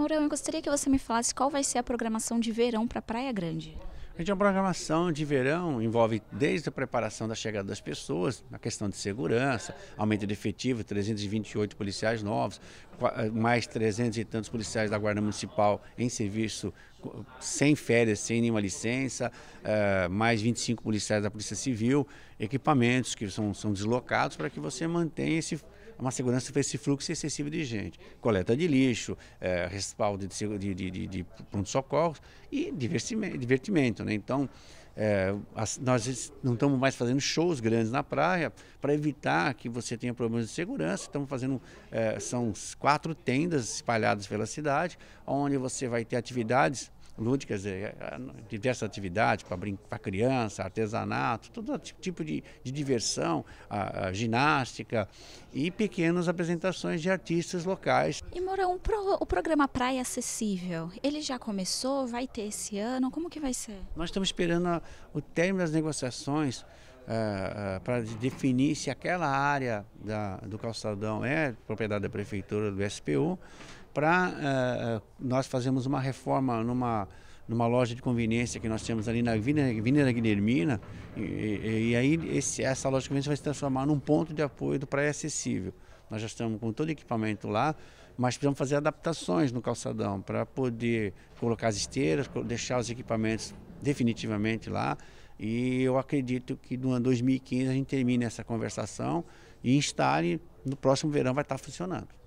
Mourão, eu gostaria que você me falasse qual vai ser a programação de verão para Praia Grande. A gente, a programação de verão envolve desde a preparação da chegada das pessoas, a questão de segurança, aumento de efetivo, 328 policiais novos, eh, mais 300 e tantos policiais da Guarda Municipal em serviço sem férias, sem nenhuma licença, eh, mais 25 policiais da Polícia Civil, equipamentos que são, são deslocados para que você mantenha esse é uma segurança para esse fluxo excessivo de gente. Coleta de lixo, é, respaldo de, de, de, de pronto-socorro e divertimento. Né? Então, é, as, nós não estamos mais fazendo shows grandes na praia para evitar que você tenha problemas de segurança. Estamos fazendo, é, são quatro tendas espalhadas pela cidade, onde você vai ter atividades lúdicas, é, é, diversas atividades para criança, artesanato, todo tipo de, de diversão, a, a ginástica e pequenas apresentações de artistas locais. E Morão, pro, o programa Praia Acessível, ele já começou? Vai ter esse ano? Como que vai ser? Nós estamos esperando a, o término das negociações eh, eh, para definir se aquela área da, do calçadão é propriedade da prefeitura do SPU, para eh, nós fazermos uma reforma numa, numa loja de conveniência que nós temos ali na Avenida Guilhermina, e, e, e aí esse, essa loja de conveniência vai se transformar num ponto de apoio do praia acessível. Nós já estamos com todo o equipamento lá, mas precisamos fazer adaptações no calçadão para poder colocar as esteiras, deixar os equipamentos definitivamente lá, e eu acredito que no ano 2015 a gente termine essa conversação e instale, no próximo verão vai estar funcionando.